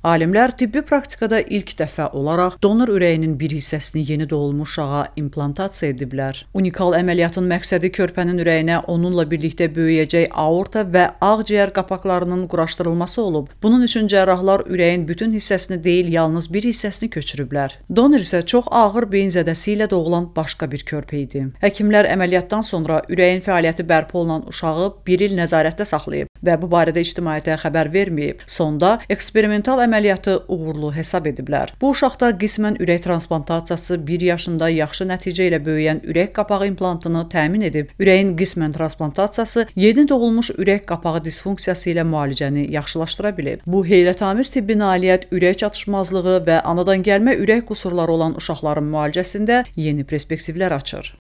Alimlər tibbi praktikada ilk dəfə olaraq donor ürəyinin bir hissəsini yeni doğulmuş uşağa implantasiya ediblər. Unikal əməliyyatın məqsədi körpənin ürəyinə onunla birlikdə böyüyəcək aorta və ağciyər qapaqlarının quraşdırılması olub. Bunun üçün cərrahlar ürəyin bütün hissəsini deyil, yalnız bir hissəsini köçürüblər. Donor isə çox ağır beyin zədəsi ilə doğulan başqa bir körpə idi. Həkimlər əməliyyatdan sonra ürəyin fəaliyyəti bərpa olunan uşağı 1 il nəzarətdə saxlayıb və bu barədə ictimaiyyətə xəbər verməyib. Sonda eksperimental əməliyyat əməliyyatı uğurlu hesab ediblər. Bu uşaqda qismən ürək transplantasiyası 1 yaşında yaxşı nəticə ilə böyüyən ürək qapağı implantını təmin edib, ürəyin qismən transplantasiyası yeni doğulmuş ürək qapağı disfunksiyası ilə müalicəni yaxşılaşdıra bilib. Bu heyrətamiz tibbi nailiyyət ürək çatışmazlığı və anadan gəlmə ürək qüsurları olan uşaqların müalicəsində yeni perspektivlər açır.